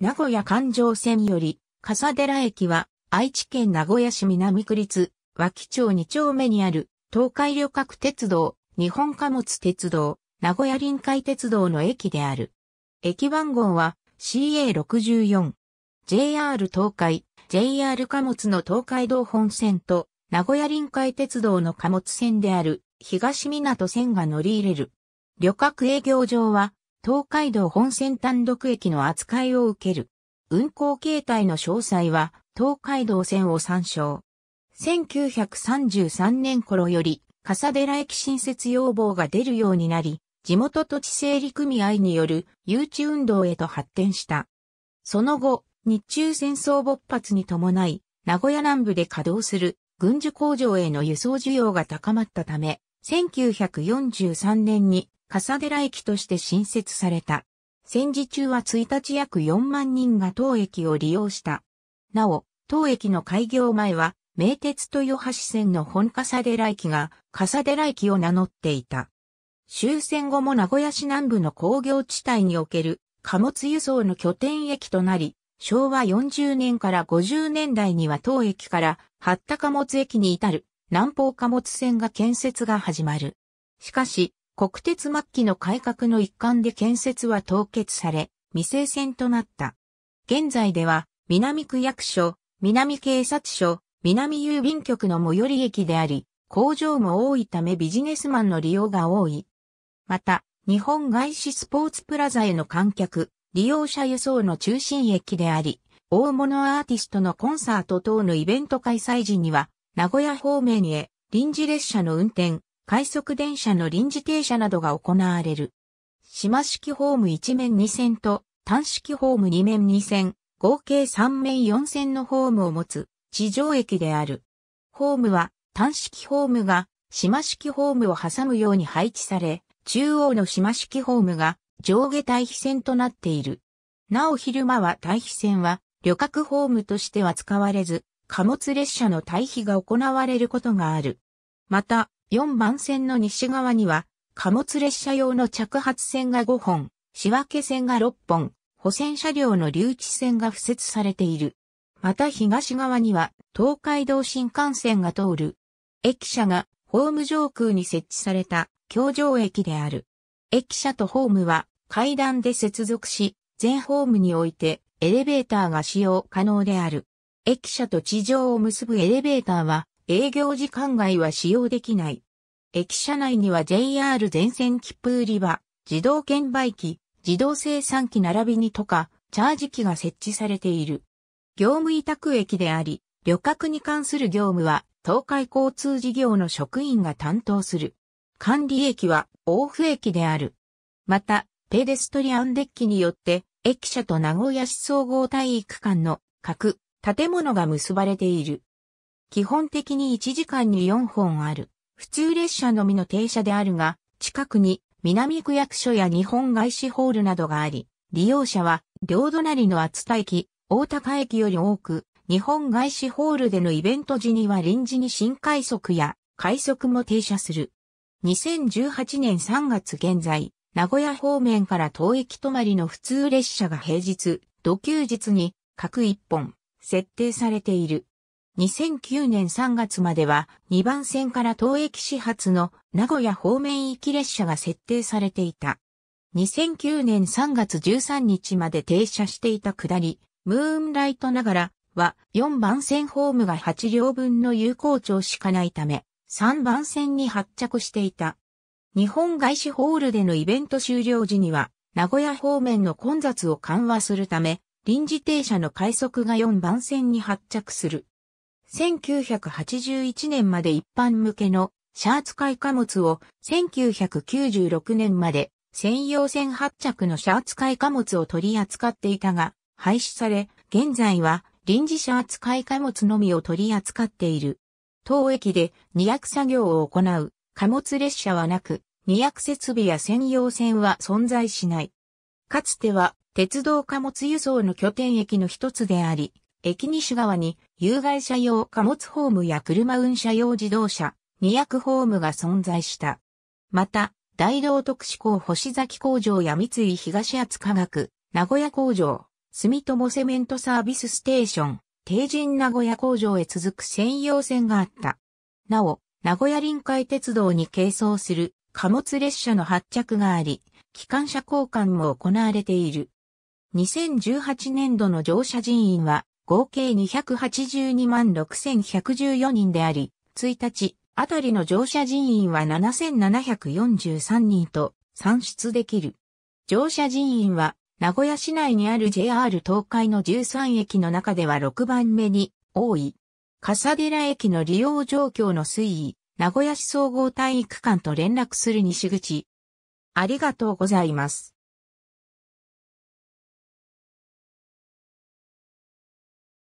名古屋環状線より、笠寺駅は、愛知県名古屋市南区立、脇町2丁目にある、東海旅客鉄道、日本貨物鉄道、名古屋臨海鉄道の駅である。駅番号は CA64。JR 東海、JR 貨物の東海道本線と、名古屋臨海鉄道の貨物線である、東港線が乗り入れる。旅客営業場は、東海道本線単独駅の扱いを受ける。運行形態の詳細は、東海道線を参照。1933年頃より、笠寺駅新設要望が出るようになり、地元土地整理組合による誘致運動へと発展した。その後、日中戦争勃発に伴い、名古屋南部で稼働する軍需工場への輸送需要が高まったため、1943年に笠寺駅として新設された。戦時中は1日約4万人が当駅を利用した。なお、当駅の開業前は、名鉄豊橋線の本笠寺駅が笠寺駅を名乗っていた。終戦後も名古屋市南部の工業地帯における貨物輸送の拠点駅となり、昭和40年から50年代には当駅から八田貨物駅に至る南方貨物線が建設が始まる。しかし、国鉄末期の改革の一環で建設は凍結され、未成線となった。現在では、南区役所、南警察署、南郵便局の最寄り駅であり、工場も多いためビジネスマンの利用が多い。また、日本外資スポーツプラザへの観客、利用者輸送の中心駅であり、大物アーティストのコンサート等のイベント開催時には、名古屋方面へ臨時列車の運転、快速電車の臨時停車などが行われる。島式ホーム1面2線と単式ホーム2面2線、合計3面4線のホームを持つ地上駅である。ホームは単式ホームが島式ホームを挟むように配置され、中央の島式ホームが上下対比線となっている。なお昼間は対比線は旅客ホームとしては使われず、貨物列車の対比が行われることがある。また、4番線の西側には、貨物列車用の着発線が5本、仕分け線が6本、補線車両の留置線が付設されている。また東側には東海道新幹線が通る。駅舎がホーム上空に設置された橋上駅である。駅舎とホームは階段で接続し、全ホームにおいてエレベーターが使用可能である。駅舎と地上を結ぶエレベーターは営業時間外は使用できない。駅舎内には JR 全線切符売り場、自動券売機、自動生産機並びにとか、チャージ機が設置されている。業務委託駅であり、旅客に関する業務は、東海交通事業の職員が担当する。管理駅は、大府駅である。また、ペデストリアンデッキによって、駅舎と名古屋市総合体育館の各建物が結ばれている。基本的に1時間に4本ある、普通列車のみの停車であるが、近くに南区役所や日本外資ホールなどがあり、利用者は両隣の厚田駅、大高駅より多く、日本外資ホールでのイベント時には臨時に新快速や快速も停車する。2018年3月現在、名古屋方面から東駅止まりの普通列車が平日、土休日に各1本設定されている。2009年3月までは2番線から東駅始発の名古屋方面行き列車が設定されていた。2009年3月13日まで停車していた下り、ムーンライトながらは4番線ホームが8両分の有効長しかないため、3番線に発着していた。日本外資ホールでのイベント終了時には、名古屋方面の混雑を緩和するため、臨時停車の快速が4番線に発着する。1981年まで一般向けのシャーツ買い貨物を1996年まで専用線発着のシャーツ買い貨物を取り扱っていたが廃止され、現在は臨時シャーツ買い貨物のみを取り扱っている。当駅で荷役作業を行う貨物列車はなく、荷役設備や専用線は存在しない。かつては鉄道貨物輸送の拠点駅の一つであり、駅西側に有害車用貨物ホームや車運車用自動車、二役ホームが存在した。また、大道特殊工星崎工場や三井東厚科学、名古屋工場、住友セメントサービスステーション、定人名古屋工場へ続く専用線があった。なお、名古屋臨海鉄道に係装する貨物列車の発着があり、機関車交換も行われている。2018年度の乗車人員は合計282万6114人であり、1日、あたりの乗車人員は7743人と算出できる。乗車人員は、名古屋市内にある JR 東海の13駅の中では6番目に多い。笠寺駅の利用状況の推移、名古屋市総合体育館と連絡する西口。ありがとうございます。